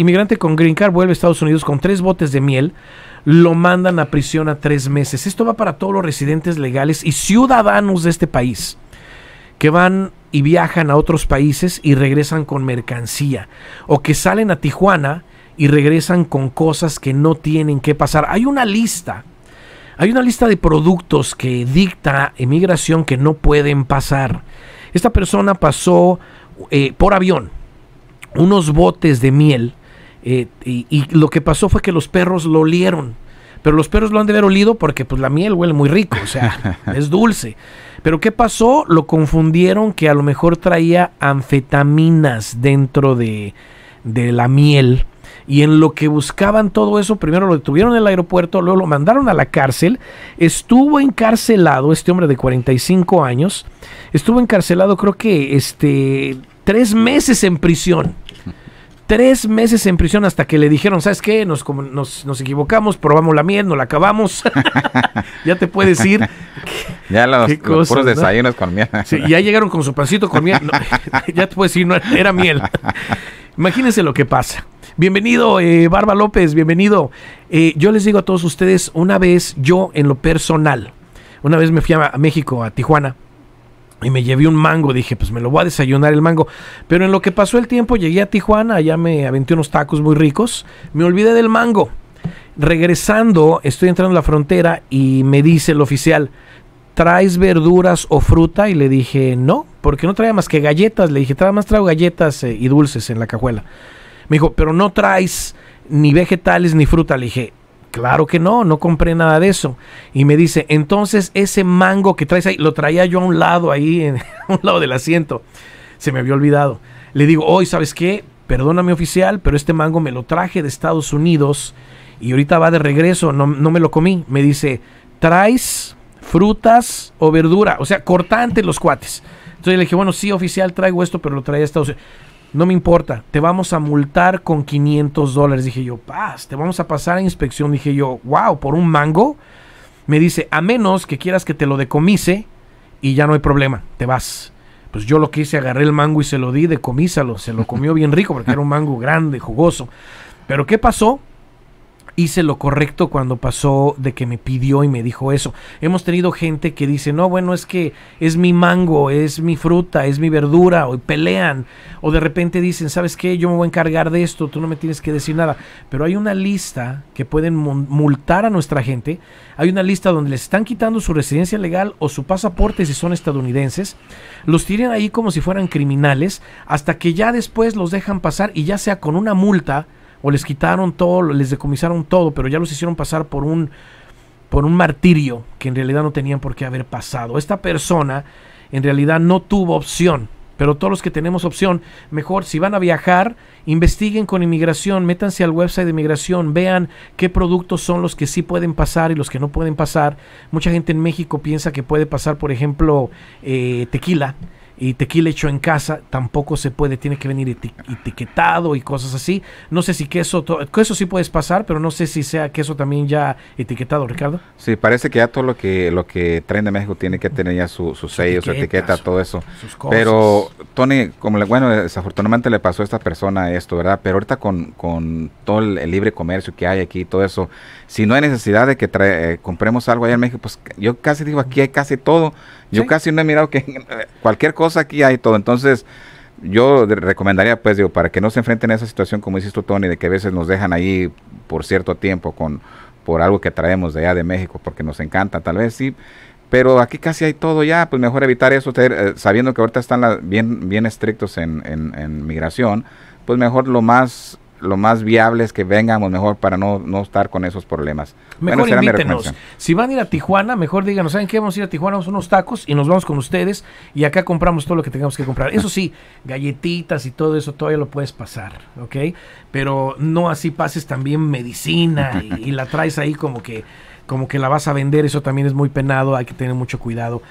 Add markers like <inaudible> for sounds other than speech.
Inmigrante con Green Card vuelve a Estados Unidos con tres botes de miel, lo mandan a prisión a tres meses. Esto va para todos los residentes legales y ciudadanos de este país que van y viajan a otros países y regresan con mercancía o que salen a Tijuana y regresan con cosas que no tienen que pasar. Hay una lista, hay una lista de productos que dicta emigración que no pueden pasar. Esta persona pasó eh, por avión unos botes de miel eh, y, lo que pasó fue que los perros lo olieron. Pero los perros lo han de haber olido porque pues la miel huele muy rico, o sea, <laughs> es dulce. Pero ¿qué pasó? Lo confundieron que a lo mejor traía anfetaminas dentro de, de la miel. Y en lo que buscaban todo eso, primero lo detuvieron en el aeropuerto, luego lo mandaron a la cárcel. Estuvo encarcelado este hombre de 45 años. Estuvo encarcelado creo que este, tres meses en prisión tres meses en prisión hasta que le dijeron, ¿sabes qué? Nos, equivocamos, probamos la miel, no la acabamos. <laughs> ya te puedes ir. <laughs> ya los, puros desayunos con miel. ya llegaron con su pancito con miel. <laughs> ya te puedes ir, no, era miel. Imagínense lo que pasa. Bienvenido, eh, Barba López, bienvenido. Eh, yo les digo a todos ustedes, una vez yo en lo personal, una vez me fui a México, a Tijuana, y me llevé un mango. Dije, pues me lo voy a desayunar el mango. Pero en lo que pasó el tiempo, llegué a Tijuana, allá me aventé unos tacos muy ricos. Me olvidé del mango. Regresando, estoy entrando a la frontera y me dice el oficial, ¿traes verduras o fruta? Y le dije, no, porque no traía más que galletas. Le dije, trae más traigo galletas eh, y dulces en la cajuela. Me dijo, pero no traes ni vegetales ni fruta. Le dije, Claro que no, no compré nada de eso. Y me dice, entonces ese mango que traes ahí, lo traía yo a un lado ahí, en, <laughs> un lado del asiento. Se me había olvidado. Le digo, hoy, ¿sabes qué? Perdóname oficial, pero este mango me lo traje de Estados Unidos y ahorita va de regreso, no, me lo comí. Me dice, ¿traes frutas o verdura? O sea, cortante los cuates. Entonces le dije, bueno, sí, oficial, traigo esto, pero lo traía de Estados Unidos no me importa, te vamos a multar con 500 dólares. Dije yo, paz, te vamos a pasar a inspección. Dije yo, wow, por un mango. Me dice, a menos que quieras que te lo decomise y ya no hay problema, te vas. Pues yo lo que hice, agarré el mango y se lo di, decomísalo. Se lo comió bien rico porque era un mango grande, jugoso. Pero ¿qué pasó? hice lo correcto cuando pasó de que me pidió y me dijo eso. Hemos tenido gente que dice, no, bueno, es que es mi mango, es mi fruta, es mi verdura, o pelean, o de repente dicen, ¿sabes qué? Yo me voy a encargar de esto, tú no me tienes que decir nada. Pero hay una lista que pueden multar a nuestra gente, hay una lista donde les están quitando su residencia legal o su pasaporte si son estadounidenses, los tiran ahí como si fueran criminales, hasta que ya después los dejan pasar y ya sea con una multa, o les quitaron todo, les decomisaron todo, pero ya los hicieron pasar por un, por un martirio que en realidad no tenían por qué haber pasado. Esta persona en realidad no tuvo opción. Pero todos los que tenemos opción, mejor si van a viajar, investiguen con inmigración, métanse al website de inmigración, vean qué productos son los que sí pueden pasar y los que no pueden pasar. Mucha gente en México piensa que puede pasar, por ejemplo, eh, tequila y tequila hecho en casa tampoco se puede, tiene que venir etiquetado y cosas así. No sé si queso, eso sí puedes pasar, pero no sé si sea queso también ya etiquetado, Ricardo. Sí, parece que ya todo lo que lo que traen de México tiene que tener ya su, su sello, su etiqueta, todo eso. Pero Tony, como bueno, desafortunadamente le pasó a esta persona esto, ¿verdad? Pero ahorita con, con todo el, libre comercio que hay aquí, todo eso, si no hay necesidad de que eh, compremos algo allá en México, pues yo casi digo, aquí hay casi todo. Yo casi no he mirado que <laughs> cualquier cosa aquí hay todo. Entonces, yo recomendaría, pues, digo, para que no se enfrenten a esa situación, como hiciste tú, Tony, de que a veces nos dejan ahí por cierto tiempo con por algo que traemos de allá de México, porque nos encanta, tal vez sí, pero aquí casi hay todo ya, pues mejor evitar eso, eh, sabiendo que ahorita están bien, bien estrictos en, migración, pues mejor lo más lo más viable es que vengamos mejor para no, no estar con esos problemas. Mejor invítenos. Si van a ir a Tijuana, mejor díganos, ¿saben qué? Vamos a ir a Tijuana, vamos unos tacos y nos vamos con ustedes y acá compramos todo lo que tengamos que comprar. Eso sí, <laughs> galletitas y todo eso todavía lo puedes pasar, ¿ok? Pero no así pases también medicina y, y la traes ahí como que, como que la vas a vender, eso también es muy penado, hay que tener mucho cuidado.